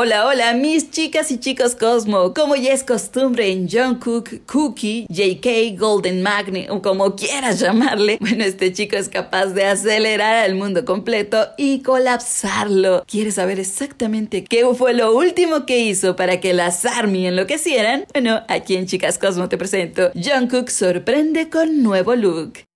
Hola, hola, mis chicas y chicos Cosmo. Como ya es costumbre en Jungkook, Cookie, JK, Golden Magni o como quieras llamarle, bueno, este chico es capaz de acelerar al mundo completo y colapsarlo. ¿Quieres saber exactamente qué fue lo último que hizo para que las ARMY enloquecieran? Bueno, aquí en Chicas Cosmo te presento Jungkook sorprende con nuevo look.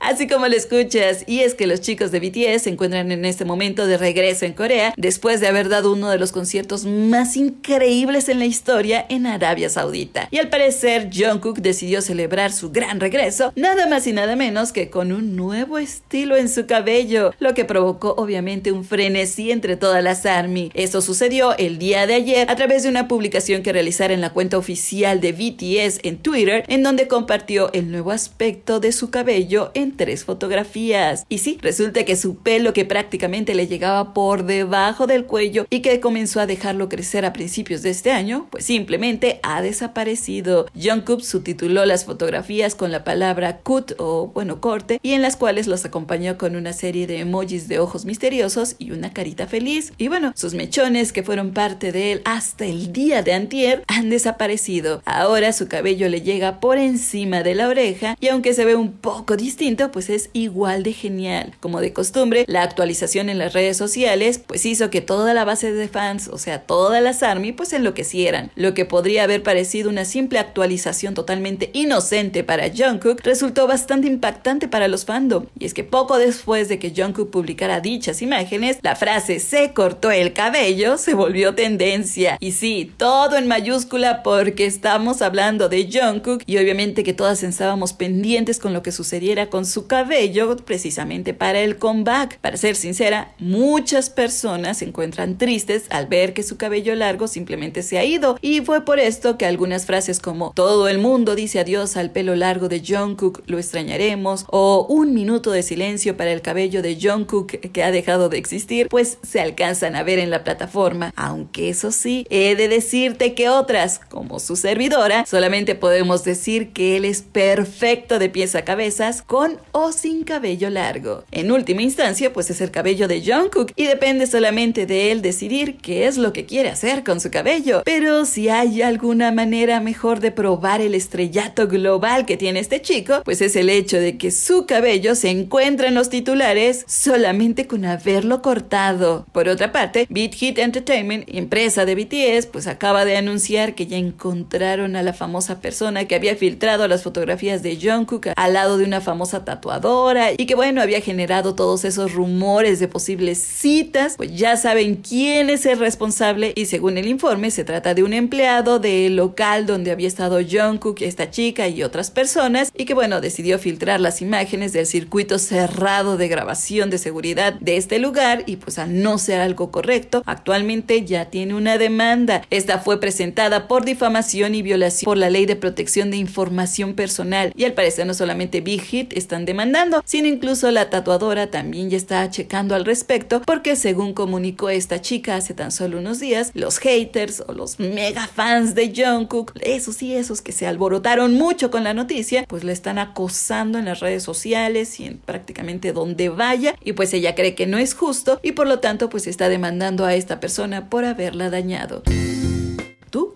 Así como lo escuchas, y es que los chicos de BTS se encuentran en este momento de regreso en Corea después de haber dado uno de los conciertos más increíbles en la historia en Arabia Saudita. Y al parecer, Jungkook decidió celebrar su gran regreso nada más y nada menos que con un nuevo estilo en su cabello, lo que provocó obviamente un frenesí entre todas las ARMY. Eso sucedió el día de ayer a través de una publicación que realizaron en la cuenta oficial de BTS en Twitter, en donde compartió el nuevo aspecto de su cabello en tres fotografías. Y sí, resulta que su pelo que prácticamente le llegaba por debajo del cuello y que comenzó a dejarlo crecer a principios de este año, pues simplemente ha desaparecido. Jungkook subtituló las fotografías con la palabra cut o bueno corte y en las cuales los acompañó con una serie de emojis de ojos misteriosos y una carita feliz. Y bueno, sus mechones que fueron parte de él hasta el día de antier han desaparecido. Ahora su cabello le llega por encima de la oreja y aunque se ve un poco distinto, pues es igual de genial. Como de costumbre, la actualización en las redes sociales pues hizo que toda la base de fans, o sea, todas las ARMY pues enloquecieran. Lo que podría haber parecido una simple actualización totalmente inocente para Jungkook resultó bastante impactante para los fandom. Y es que poco después de que Jungkook publicara dichas imágenes, la frase se cortó el cabello se volvió tendencia. Y sí, todo en mayúscula porque estamos hablando de Jungkook y obviamente que todas estábamos pendientes con lo que sucediera con su cabello precisamente para el comeback. Para ser sincera, muchas personas se encuentran tristes al ver que su cabello largo simplemente se ha ido y fue por esto que algunas frases como todo el mundo dice adiós al pelo largo de Jungkook, lo extrañaremos o un minuto de silencio para el cabello de Jungkook que ha dejado de existir, pues se alcanzan a ver en la plataforma. Aunque eso sí, he de decirte que otras, como su servidora, solamente podemos decir que él es perfecto de pies a cabezas con o sin cabello largo. En última instancia, pues es el cabello de Jungkook y depende solamente de él decidir qué es lo que quiere hacer con su cabello. Pero si hay alguna manera mejor de probar el estrellato global que tiene este chico, pues es el hecho de que su cabello se encuentra en los titulares solamente con haberlo cortado. Por otra parte, Beat Hit Entertainment, empresa de BTS, pues acaba de anunciar que ya encontraron a la famosa persona que había filtrado las fotografías de Jungkook al lado de una famosa tatuadora y que bueno, había generado todos esos rumores de posibles citas, pues ya saben quién es el responsable y según el informe se trata de un empleado del local donde había estado Jungkook, esta chica y otras personas y que bueno, decidió filtrar las imágenes del circuito cerrado de grabación de seguridad de este lugar y pues a no ser algo correcto, actualmente ya tiene una demanda. Esta fue presentada por difamación y violación por la ley de protección de información personal y al parecer no solamente Big Hit están demandando, sino incluso la tatuadora también ya está checando al respecto porque según comunicó esta chica hace tan solo unos días, los haters o los mega fans de Jungkook, esos y esos que se alborotaron mucho con la noticia, pues la están acosando en las redes sociales y en prácticamente donde vaya y pues ella cree que no es justo y por lo tanto pues está demandando a esta persona por haberla dañado.